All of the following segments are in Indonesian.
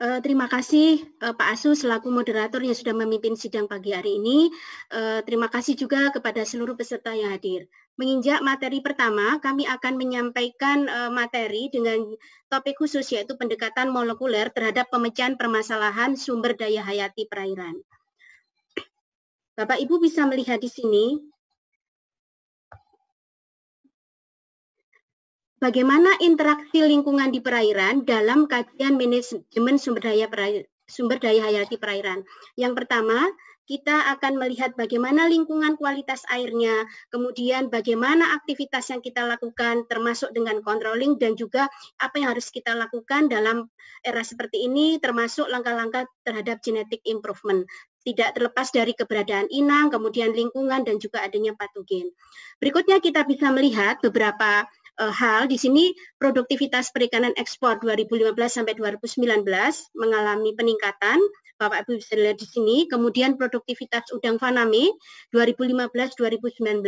Uh, terima kasih uh, Pak Asu selaku moderator yang sudah memimpin sidang pagi hari ini. Uh, terima kasih juga kepada seluruh peserta yang hadir. Menginjak materi pertama, kami akan menyampaikan uh, materi dengan topik khusus yaitu pendekatan molekuler terhadap pemecahan permasalahan sumber daya hayati perairan. Bapak Ibu bisa melihat di sini bagaimana interaksi lingkungan di perairan dalam kajian manajemen sumber daya perairan, sumber daya hayati perairan. Yang pertama, kita akan melihat bagaimana lingkungan kualitas airnya, kemudian bagaimana aktivitas yang kita lakukan termasuk dengan controlling dan juga apa yang harus kita lakukan dalam era seperti ini termasuk langkah-langkah terhadap genetic improvement tidak terlepas dari keberadaan inang, kemudian lingkungan, dan juga adanya patogen. Berikutnya kita bisa melihat beberapa uh, hal di sini produktivitas perikanan ekspor 2015 sampai 2019 mengalami peningkatan Bapak Ibu bisa lihat di sini. Kemudian produktivitas udang faname 2015-2019.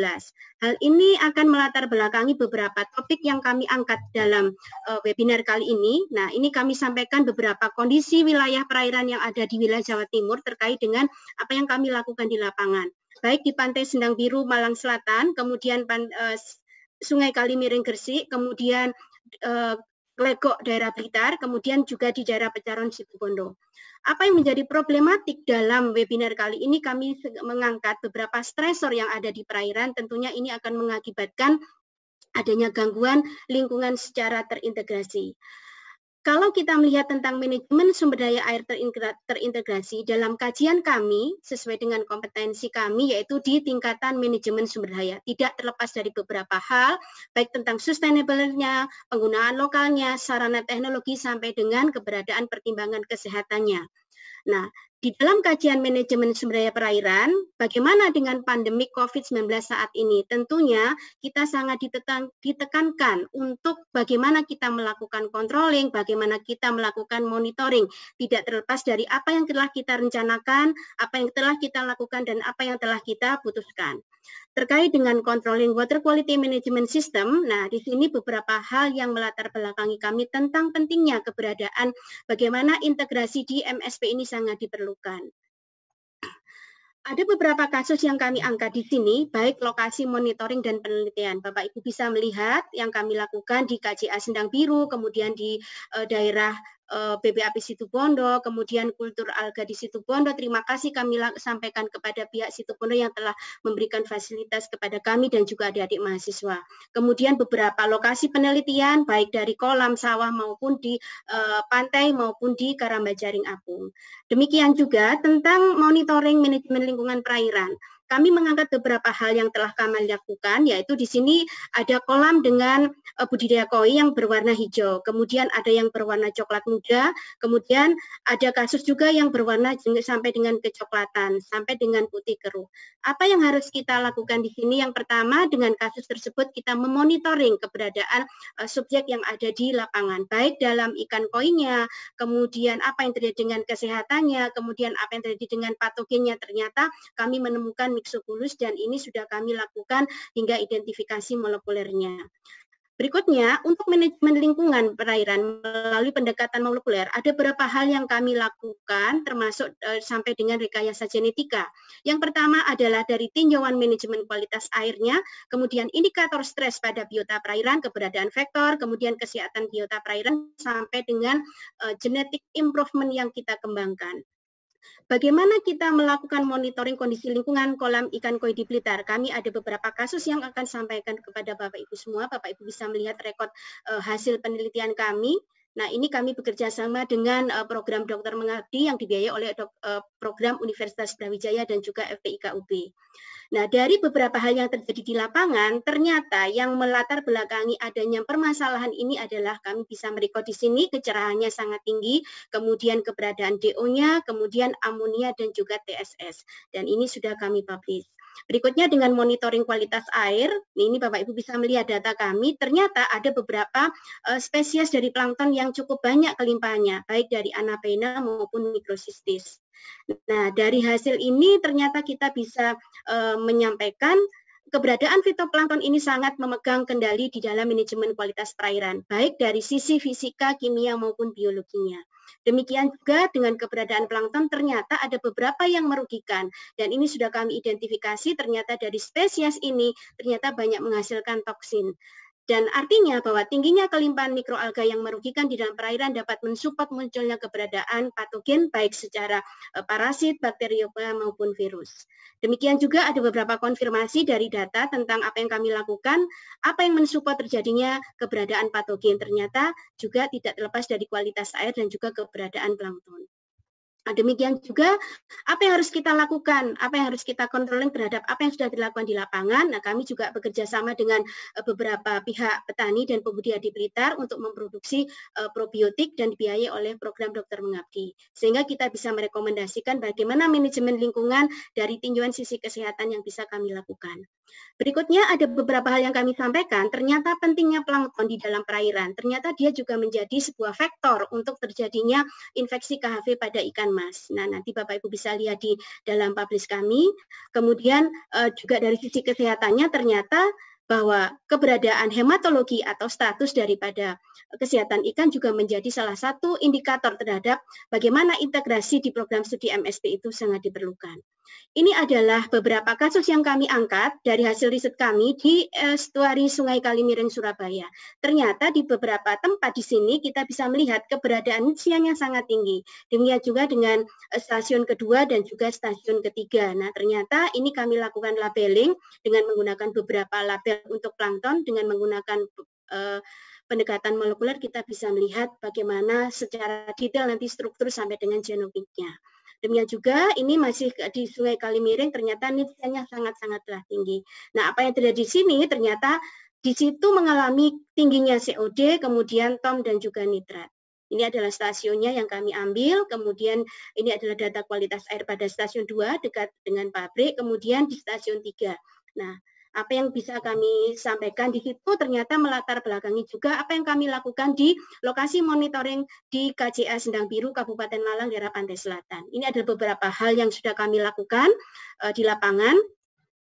Hal ini akan melatar belakangi beberapa topik yang kami angkat dalam uh, webinar kali ini. Nah, ini kami sampaikan beberapa kondisi wilayah perairan yang ada di wilayah Jawa Timur terkait dengan apa yang kami lakukan di lapangan. Baik di Pantai Sendang Biru, Malang Selatan, kemudian eh, Sungai Kalimiring Gresik, kemudian uh, eh, Legok daerah Blitar, kemudian juga di daerah Pecaron Situbondo. Apa yang menjadi problematik dalam webinar kali ini kami mengangkat beberapa stresor yang ada di perairan, tentunya ini akan mengakibatkan adanya gangguan lingkungan secara terintegrasi. Kalau kita melihat tentang manajemen sumber daya air terintegrasi dalam kajian kami sesuai dengan kompetensi kami yaitu di tingkatan manajemen sumber daya tidak terlepas dari beberapa hal baik tentang sustainable-nya, penggunaan lokalnya, sarana teknologi sampai dengan keberadaan pertimbangan kesehatannya. Nah, di dalam kajian manajemen sumber daya perairan, bagaimana dengan pandemi COVID-19 saat ini? Tentunya kita sangat ditekan, ditekankan untuk bagaimana kita melakukan controlling, bagaimana kita melakukan monitoring, tidak terlepas dari apa yang telah kita rencanakan, apa yang telah kita lakukan, dan apa yang telah kita putuskan. Terkait dengan controlling water quality management system, nah di sini beberapa hal yang melatar belakangi kami tentang pentingnya keberadaan bagaimana integrasi di MSP ini sangat diperlukan ada beberapa kasus yang kami angkat di sini, baik lokasi monitoring dan penelitian. Bapak Ibu bisa melihat yang kami lakukan di KJA Sendang Biru, kemudian di eh, daerah Eh, BBAP Situ Situbondo, kemudian Kultur Alga di Situbondo. Terima kasih kami sampaikan kepada pihak Situbondo yang telah memberikan fasilitas kepada kami dan juga adik-adik mahasiswa. Kemudian beberapa lokasi penelitian baik dari kolam, sawah maupun di uh, pantai maupun di karamba jaring Apung. Demikian juga tentang monitoring manajemen lingkungan perairan kami mengangkat beberapa hal yang telah kami lakukan, yaitu di sini ada kolam dengan eh, budidaya koi yang berwarna hijau, kemudian ada yang berwarna coklat muda, kemudian ada kasus juga yang berwarna sampai dengan kecoklatan, sampai dengan putih keruh. Apa yang harus kita lakukan di sini? Yang pertama, dengan kasus tersebut kita memonitoring keberadaan eh, subjek yang ada di lapangan, baik dalam ikan koinnya, kemudian apa yang terjadi dengan kesehatannya, kemudian apa yang terjadi dengan patogennya. Ternyata kami menemukan Myxoculus dan ini sudah kami lakukan hingga identifikasi molekulernya. Berikutnya, untuk manajemen lingkungan perairan melalui pendekatan molekuler, ada beberapa hal yang kami lakukan, termasuk e, sampai dengan rekayasa genetika. Yang pertama adalah dari tinjauan manajemen kualitas airnya, kemudian indikator stres pada biota perairan, keberadaan vektor, kemudian kesehatan biota perairan, sampai dengan e, genetik improvement yang kita kembangkan. Bagaimana kita melakukan monitoring kondisi lingkungan kolam ikan koi di Blitar? Kami ada beberapa kasus yang akan sampaikan kepada Bapak Ibu semua. Bapak Ibu bisa melihat rekod eh, hasil penelitian kami Nah, ini kami bekerja sama dengan uh, program Dokter Mengabdi yang dibiayai oleh dok, uh, program Universitas Brawijaya dan juga FPIKUB. Nah, dari beberapa hal yang terjadi di lapangan, ternyata yang melatar belakangi adanya permasalahan ini adalah kami bisa merekod di sini kecerahannya sangat tinggi, kemudian keberadaan DO-nya, kemudian amonia dan juga TSS. Dan ini sudah kami publish. Berikutnya dengan monitoring kualitas air, ini Bapak Ibu bisa melihat data kami, ternyata ada beberapa uh, spesies dari plankton yang cukup banyak kelimpahannya, baik dari anapena maupun mikrosistis. Nah, dari hasil ini ternyata kita bisa uh, menyampaikan keberadaan fitoplankton ini sangat memegang kendali di dalam manajemen kualitas perairan, baik dari sisi fisika, kimia maupun biologinya. Demikian juga dengan keberadaan plankton ternyata ada beberapa yang merugikan dan ini sudah kami identifikasi ternyata dari spesies ini ternyata banyak menghasilkan toksin. Dan artinya bahwa tingginya kelimpahan mikroalga yang merugikan di dalam perairan dapat mensupport munculnya keberadaan patogen baik secara eh, parasit, bakteriofag maupun virus. Demikian juga ada beberapa konfirmasi dari data tentang apa yang kami lakukan, apa yang mensupport terjadinya keberadaan patogen ternyata juga tidak terlepas dari kualitas air dan juga keberadaan plankton. Nah, demikian juga apa yang harus kita lakukan, apa yang harus kita controlling terhadap apa yang sudah dilakukan di lapangan. Nah, kami juga bekerja sama dengan eh, beberapa pihak petani dan pembudidaya di Blitar untuk memproduksi uh, probiotik dan dibiayai oleh program Dokter Mengabdi. Sehingga kita bisa merekomendasikan bagaimana manajemen lingkungan dari tinjauan sisi kesehatan yang bisa kami lakukan. Berikutnya ada beberapa hal yang kami sampaikan. Ternyata pentingnya plankton di dalam perairan. Ternyata dia juga menjadi sebuah faktor untuk terjadinya infeksi KHV pada ikan Mas. Nah, nanti Bapak Ibu bisa lihat di dalam publish kami. Kemudian uh, juga dari sisi kesehatannya ternyata bahwa keberadaan hematologi atau status daripada eh, kesehatan ikan juga menjadi salah satu indikator terhadap bagaimana integrasi di program studi MSP itu sangat diperlukan. Ini adalah beberapa kasus yang kami angkat dari hasil riset kami di eh, estuari Sungai Kalimiring Surabaya. Ternyata di beberapa tempat di sini kita bisa melihat keberadaan siang yang sangat tinggi. Demikian juga dengan eh, stasiun kedua dan juga stasiun ketiga. Nah, ternyata ini kami lakukan labeling dengan menggunakan beberapa label untuk plankton dengan menggunakan eh, pendekatan molekuler kita bisa melihat bagaimana secara detail nanti struktur sampai dengan genomiknya. Demikian juga ini masih di Sungai Kalimiring ternyata nitsanya sangat-sangatlah tinggi. Nah, apa yang terjadi di sini ternyata di situ mengalami tingginya COD, kemudian tom dan juga nitrat. Ini adalah stasiunnya yang kami ambil, kemudian ini adalah data kualitas air pada stasiun 2 dekat dengan pabrik, kemudian di stasiun 3. Nah, apa yang bisa kami sampaikan di situ ternyata melatar belakangi juga apa yang kami lakukan di lokasi monitoring di KJA Sendang Biru Kabupaten Malang daerah Pantai Selatan. Ini ada beberapa hal yang sudah kami lakukan uh, di lapangan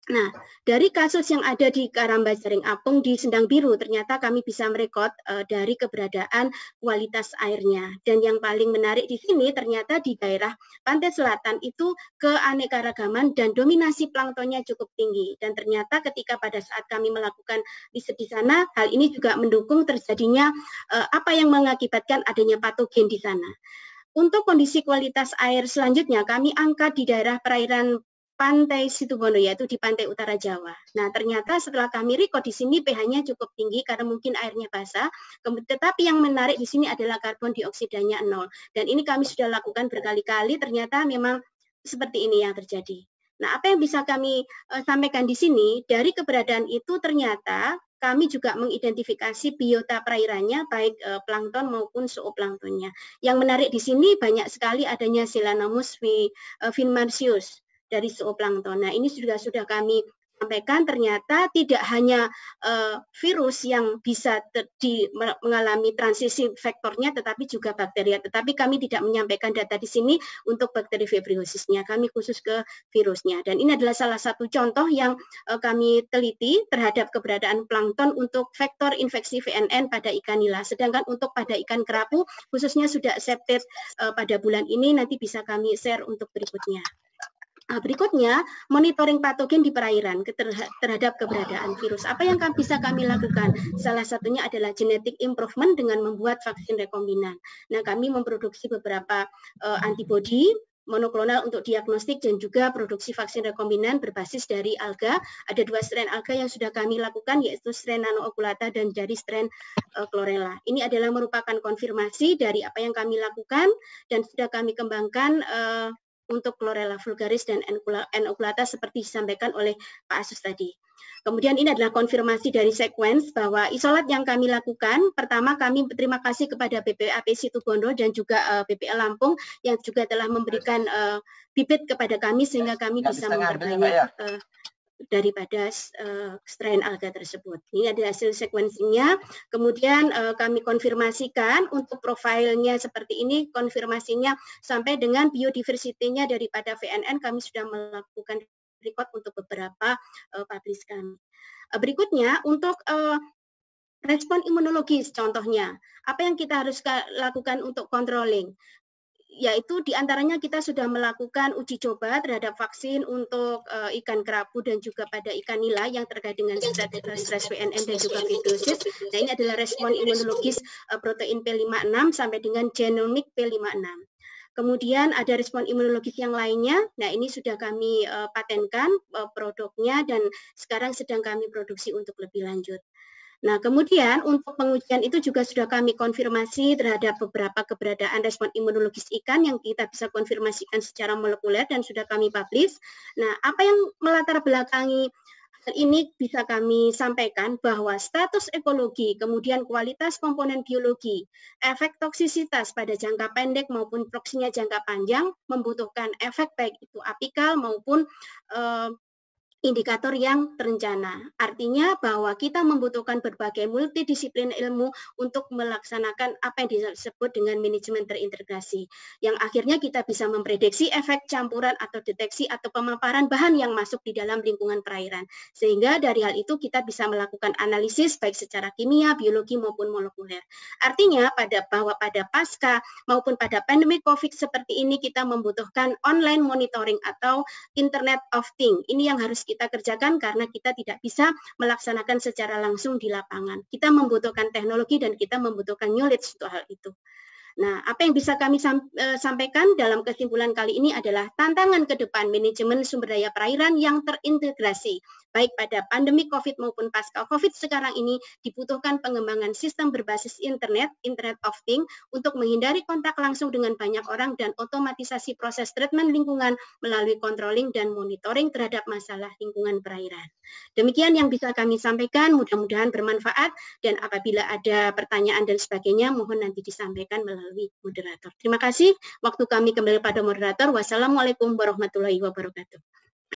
Nah, dari kasus yang ada di Jaring Apung di Sendang Biru, ternyata kami bisa merekod e, dari keberadaan kualitas airnya. Dan yang paling menarik di sini ternyata di daerah pantai selatan itu keanekaragaman dan dominasi planktonnya cukup tinggi. Dan ternyata ketika pada saat kami melakukan riset di sana, hal ini juga mendukung terjadinya e, apa yang mengakibatkan adanya patogen di sana. Untuk kondisi kualitas air selanjutnya, kami angkat di daerah perairan Pantai Situbondo yaitu di pantai utara Jawa. Nah, ternyata setelah kami record di sini pH-nya cukup tinggi karena mungkin airnya basah. Tetapi yang menarik di sini adalah karbon dioksidanya nol. Dan ini kami sudah lakukan berkali-kali, ternyata memang seperti ini yang terjadi. Nah, apa yang bisa kami uh, sampaikan di sini dari keberadaan itu ternyata kami juga mengidentifikasi biota perairannya baik uh, plankton maupun zooplanktonnya. Yang menarik di sini banyak sekali adanya Silanomus e, eh, finmarsius dari zooplankton. Nah, ini sudah sudah kami sampaikan ternyata tidak hanya uh, virus yang bisa di, mengalami transisi vektornya tetapi juga bakteria. Tetapi kami tidak menyampaikan data di sini untuk bakteri vibriosisnya. Kami khusus ke virusnya. Dan ini adalah salah satu contoh yang uh, kami teliti terhadap keberadaan plankton untuk vektor infeksi VNN pada ikan nila. Sedangkan untuk pada ikan kerapu khususnya sudah accepted uh, pada bulan ini nanti bisa kami share untuk berikutnya. Nah, berikutnya, monitoring patogen di perairan terhadap keberadaan virus. Apa yang bisa kami lakukan? Salah satunya adalah genetic improvement dengan membuat vaksin rekombinan. Nah, kami memproduksi beberapa uh, eh, antibodi monoklonal untuk diagnostik dan juga produksi vaksin rekombinan berbasis dari alga. Ada dua strain alga yang sudah kami lakukan yaitu strain nanooculata dan dari strain uh, chlorella. Ini adalah merupakan konfirmasi dari apa yang kami lakukan dan sudah kami kembangkan uh, untuk chlorella vulgaris dan N. Oculata seperti disampaikan oleh Pak Asus tadi. Kemudian ini adalah konfirmasi dari sequence bahwa isolat yang kami lakukan, pertama kami berterima kasih kepada BPAP Situbondo dan juga uh, eh, BPL Lampung yang juga telah memberikan uh, bibit kepada kami sehingga kami bisa memperbanyak. Uh, daripada uh, strain alga tersebut. Ini ada hasil sequencingnya. Kemudian uh, kami konfirmasikan untuk profilnya seperti ini, konfirmasinya sampai dengan biodiversitinya daripada VNN kami sudah melakukan record untuk beberapa uh, eh, publish kami. Uh, berikutnya untuk uh, respon imunologis contohnya. Apa yang kita harus lakukan untuk controlling? yaitu diantaranya kita sudah melakukan uji coba terhadap vaksin untuk uh, ikan kerapu dan juga pada ikan nila yang terkait dengan stres WNM dan juga fidosis. Nah ini adalah respon imunologis uh, protein P56 sampai dengan genomik P56. Kemudian ada respon imunologis yang lainnya. Nah, ini sudah kami uh, patenkan uh, produknya dan sekarang sedang kami produksi untuk lebih lanjut. Nah, kemudian untuk pengujian itu juga sudah kami konfirmasi terhadap beberapa keberadaan respon imunologis ikan yang kita bisa konfirmasikan secara molekuler dan sudah kami publish. Nah, apa yang melatar belakangi ini bisa kami sampaikan bahwa status ekologi, kemudian kualitas komponen biologi, efek toksisitas pada jangka pendek maupun proksinya jangka panjang membutuhkan efek baik itu apikal maupun eh, indikator yang terencana. Artinya bahwa kita membutuhkan berbagai multidisiplin ilmu untuk melaksanakan apa yang disebut dengan manajemen terintegrasi, yang akhirnya kita bisa memprediksi efek campuran atau deteksi atau pemaparan bahan yang masuk di dalam lingkungan perairan. Sehingga dari hal itu kita bisa melakukan analisis baik secara kimia, biologi maupun molekuler. Artinya pada bahwa pada pasca maupun pada pandemi COVID seperti ini kita membutuhkan online monitoring atau Internet of Thing. Ini yang harus kita kita kerjakan karena kita tidak bisa melaksanakan secara langsung di lapangan. Kita membutuhkan teknologi dan kita membutuhkan knowledge untuk hal itu. Nah, apa yang bisa kami eh, sampaikan dalam kesimpulan kali ini adalah tantangan ke depan manajemen sumber daya perairan yang terintegrasi, baik pada pandemi COVID maupun pasca COVID sekarang ini dibutuhkan pengembangan sistem berbasis internet, internet of thing, untuk menghindari kontak langsung dengan banyak orang dan otomatisasi proses treatment lingkungan melalui controlling dan monitoring terhadap masalah lingkungan perairan. Demikian yang bisa kami sampaikan, mudah-mudahan bermanfaat dan apabila ada pertanyaan dan sebagainya mohon nanti disampaikan melalui melalui moderator. Terima kasih. Waktu kami kembali pada moderator. Wassalamualaikum warahmatullahi wabarakatuh.